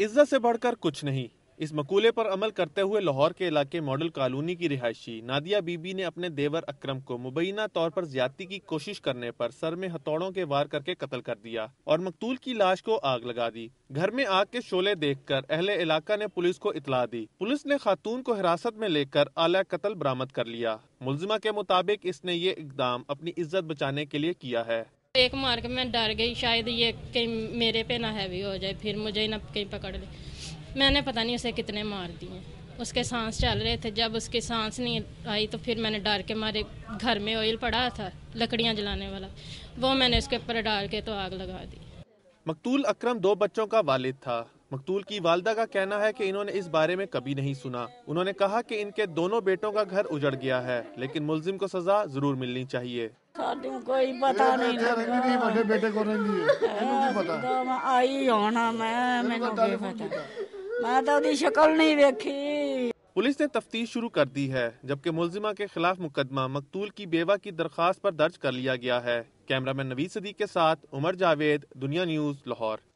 इज्जत से बढ़कर कुछ नहीं इस मकूले पर अमल करते हुए लाहौर के इलाके मॉडल कॉलोनी की रिहायशी नादिया बीबी ने अपने देवर अक्रम को मुबैना तौर पर ज्यादती की कोशिश करने पर सर में हथौड़ों के वार करके कत्ल कर दिया और मकतूल की लाश को आग लगा दी घर में आग के शोले देखकर अहले इलाका ने पुलिस को इतला दी पुलिस ने खातून को हिरासत में लेकर आला कत्ल बरामद कर लिया मुलजिमा के मुताबिक इसने ये इकदाम अपनी इज्जत बचाने के लिए किया है एक मार के मैं डर गई शायद ये कहीं मेरे पे ना हैवी हो जाए फिर मुझे ना कहीं पकड़ ले मैंने पता नहीं उसे कितने मार दिए उसके सांस चल रहे थे जब उसकी सांस नहीं आई तो फिर मैंने डर के मारे घर में ऑयल पड़ा था लकड़ियाँ जलाने वाला वो मैंने उसके ऊपर डाल के तो आग लगा दी मकतूल अक्रम दो बच्चों का वालिद था मकतूल की वालदा का कहना है कि इन्होंने इस बारे में कभी नहीं सुना उन्होंने कहा कि इनके दोनों बेटों का घर उजड़ गया है लेकिन मुलजिम को सजा जरूर मिलनी चाहिए ਕੋਈ ਪਤਾ ਨਹੀਂ ਲੱਗਾ ਨਹੀਂ ਵੱਡੇ ਬੇਟੇ ਰਹਿੰਦੀ ਹੈ ਇਹਨੂੰ ਕੀ ਪਤਾ ਜਦੋਂ ਮੈਂ ਆਈ ਹੋਣਾ ਮੈਂ ਮੈਨੂੰ ਕੀ ਪਤਾ ਮੈਂ ਤਾਂ ਉਹਦੀ ਸ਼ਕਲ ਨਹੀਂ ਵੇਖੀ पुलिस ने तफ्तीश शुरू कर दी है जबकि मुलजिमा के खिलाफ मुकदमा मकतूल की बेवा की दरखास्त पर दर्ज कर लिया गया है कैमरामैन नवीद सदी के साथ उमर जावेद दुनिया न्यूज लाहौर